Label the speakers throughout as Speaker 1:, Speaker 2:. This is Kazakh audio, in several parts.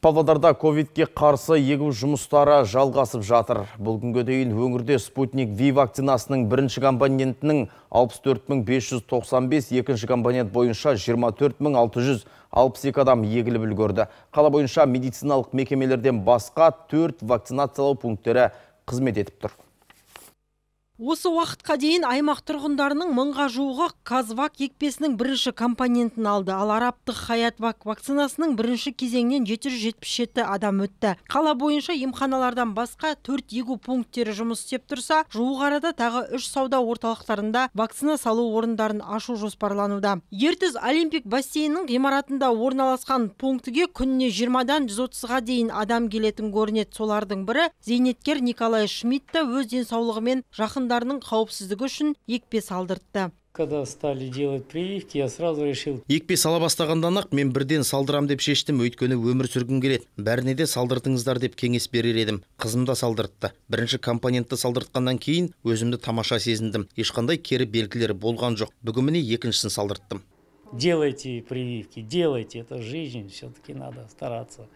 Speaker 1: Павлодарда ковидке қарсы егу жұмыстары жалғасып жатыр. Бұл күнге дейін өңірде спутник V вакцинасының бірінші компонентінің 64595, екінші компонент бойынша 24662 адам егіліп үлгерді. Қала бойынша медициналық мекемелерден басқа 4 вакцинациялау пункттері қызмет етіп тұр.
Speaker 2: Осы уақытқа дейін аймақ тұрғындарының мыңға жуығы Казвак екпесінің бірінші компонентін алды. Ал арабтық Хаятвак вакцинасының бірінші кезеңнен 777 адам өтті. Қала бойынша емханалардан басқа төрт егу пункттері жұмыс істеп тұрса, жуық арада тағы үш сауда орталықтарында вакцина салу орындарын ашу жоспарлануда. Ертіс Олимпик бассейнінің ғимаратында орналасқан пунктіге күніне 20-дан 130 дейін адам келетін көрінеді. Солардың бірі зейнеткер Николай Шмидт өз денсаулығымен жақын тұрғындарының қауіпсіздігі үшін екпе салдыртты когда стали делать
Speaker 3: прививки, я сразу решил. Екпе сала бастағандан ақ мен бірден салдырам деп шештім, өйткені өмір сүргім келеді. Бәріне де салдыртыңыздар деп кеңес берер едім. Қызым салдыртты. Бірінші компонентті салдыртқаннан кейін өзімді тамаша сезіндім. Ешқандай кері белгілері болған жоқ. Бүгініне екіншісін салдырттым. Делайте прививки, делайте, это жизнь, все-таки надо стараться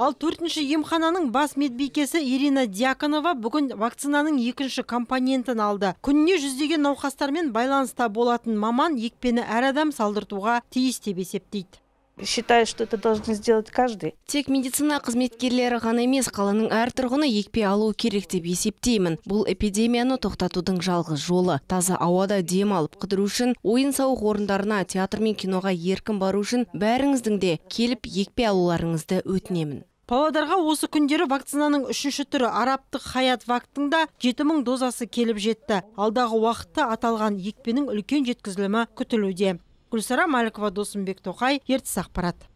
Speaker 2: ал төртінші емхананың бас медбикесі ирина дьяконова бүгін вакцинаның екінші компонентін алды күніне жүздеген науқастармен байланыста болатын маман
Speaker 4: екпені әр адам салдыртуға тиіс деп есептейді считаю что это должен сделать каждый тек медицина қызметкерлері ғана емес қаланың әр тұрғыны екпе алуы керек деп есептеймін бұл эпидемияны тоқтатудың жалғыз жолы таза ауада дем алып қыдыру үшін ойын сауық орындарына театр мен киноға еркін бару үшін бәріңіздің де келіп екпе алуларыңызды өтінемін
Speaker 2: павлодарға осы күндері вакцинаның үшінші түрі араптық хаят вактың 7000 дозасы келіп жетті алдағы уақытта аталған екпенің үлкен жеткізілімі күтілуде гүлсара Маликова досымбек тоқай ертіс ақпарат